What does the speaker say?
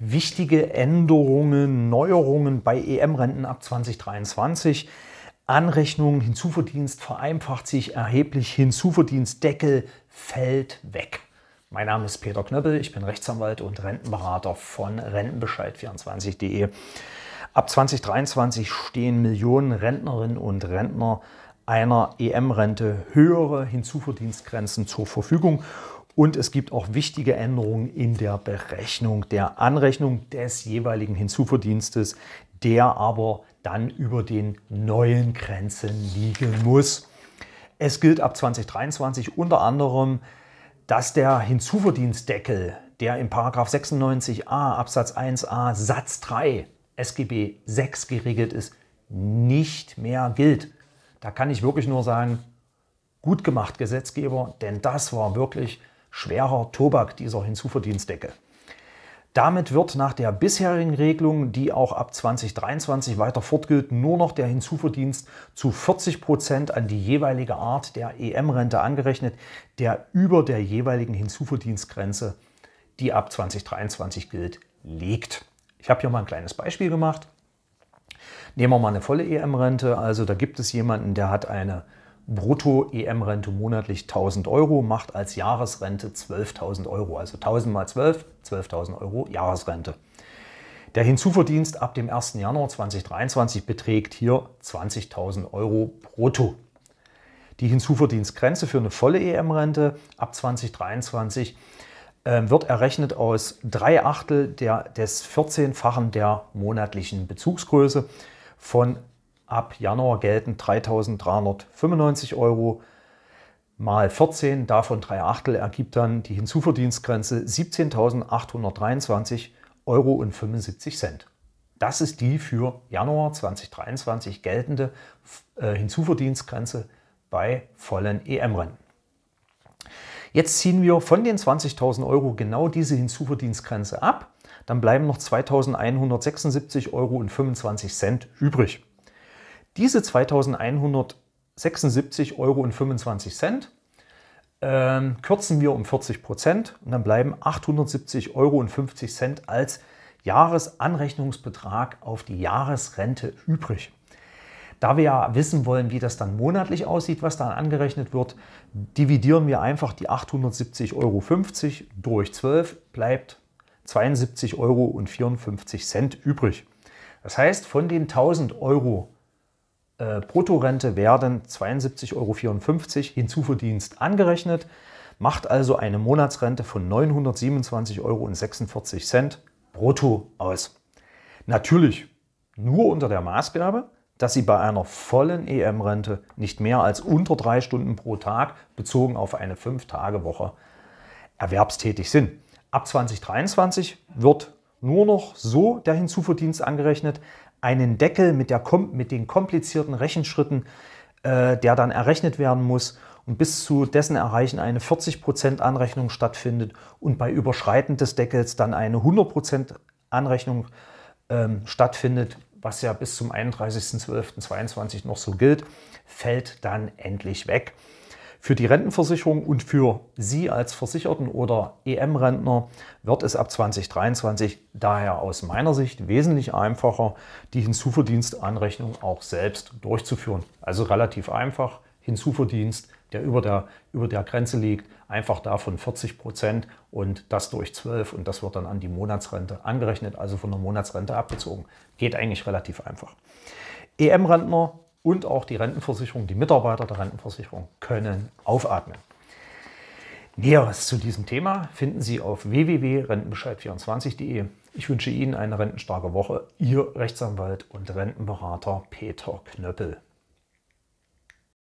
wichtige Änderungen, Neuerungen bei EM-Renten ab 2023. Anrechnung, Hinzuverdienst vereinfacht sich erheblich, Hinzuverdienstdeckel fällt weg. Mein Name ist Peter Knöppel, ich bin Rechtsanwalt und Rentenberater von Rentenbescheid24.de. Ab 2023 stehen Millionen Rentnerinnen und Rentner einer EM-Rente höhere Hinzuverdienstgrenzen zur Verfügung und es gibt auch wichtige Änderungen in der Berechnung der Anrechnung des jeweiligen Hinzuverdienstes, der aber dann über den neuen Grenzen liegen muss. Es gilt ab 2023 unter anderem, dass der Hinzuverdienstdeckel, der in 96a Absatz 1a Satz 3 SGB 6 geregelt ist, nicht mehr gilt. Da kann ich wirklich nur sagen, gut gemacht, Gesetzgeber, denn das war wirklich schwerer Tobak dieser Hinzuverdienstdecke. Damit wird nach der bisherigen Regelung, die auch ab 2023 weiter fortgilt, nur noch der Hinzuverdienst zu 40 Prozent an die jeweilige Art der EM-Rente angerechnet, der über der jeweiligen Hinzuverdienstgrenze, die ab 2023 gilt, liegt. Ich habe hier mal ein kleines Beispiel gemacht. Nehmen wir mal eine volle EM-Rente. Also da gibt es jemanden, der hat eine Brutto-EM-Rente monatlich 1000 Euro, macht als Jahresrente 12.000 Euro. Also 1000 mal 12, 12.000 Euro Jahresrente. Der Hinzuverdienst ab dem 1. Januar 2023 beträgt hier 20.000 Euro brutto. Die Hinzuverdienstgrenze für eine volle EM-Rente ab 2023 ähm, wird errechnet aus drei Achtel der, des 14-fachen der monatlichen Bezugsgröße von Ab Januar gelten 3.395 Euro mal 14, davon 3 Achtel ergibt dann die Hinzuverdienstgrenze 17.823,75 Euro Das ist die für Januar 2023 geltende äh, Hinzuverdienstgrenze bei vollen EM-Rennen. Jetzt ziehen wir von den 20.000 Euro genau diese Hinzuverdienstgrenze ab. Dann bleiben noch 2.176,25 Euro übrig. Diese 2176,25 Euro ähm, kürzen wir um 40 Prozent und dann bleiben 870,50 Euro als Jahresanrechnungsbetrag auf die Jahresrente übrig. Da wir ja wissen wollen, wie das dann monatlich aussieht, was dann angerechnet wird, dividieren wir einfach die 870,50 Euro durch 12, bleibt 72,54 Euro übrig. Das heißt, von den 1000 Euro äh, Bruttorente werden 72,54 Euro Hinzuverdienst angerechnet, macht also eine Monatsrente von 927,46 Euro brutto aus. Natürlich nur unter der Maßgabe, dass sie bei einer vollen EM-Rente nicht mehr als unter drei Stunden pro Tag bezogen auf eine Fünf-Tage-Woche erwerbstätig sind. Ab 2023 wird nur noch so der Hinzuverdienst angerechnet, einen Deckel mit, der, mit den komplizierten Rechenschritten, äh, der dann errechnet werden muss und bis zu dessen Erreichen eine 40% Anrechnung stattfindet und bei Überschreiten des Deckels dann eine 100% Anrechnung ähm, stattfindet, was ja bis zum 31.12.22 noch so gilt, fällt dann endlich weg. Für die Rentenversicherung und für Sie als Versicherten oder EM-Rentner wird es ab 2023 daher aus meiner Sicht wesentlich einfacher, die Hinzuverdienstanrechnung auch selbst durchzuführen. Also relativ einfach. Hinzuverdienst, der über der, über der Grenze liegt, einfach davon 40 Prozent und das durch 12 und das wird dann an die Monatsrente angerechnet, also von der Monatsrente abgezogen. Geht eigentlich relativ einfach. EM-Rentner und auch die Rentenversicherung, die Mitarbeiter der Rentenversicherung können aufatmen. Näheres zu diesem Thema finden Sie auf www.rentenbescheid24.de. Ich wünsche Ihnen eine rentenstarke Woche. Ihr Rechtsanwalt und Rentenberater Peter Knöppel.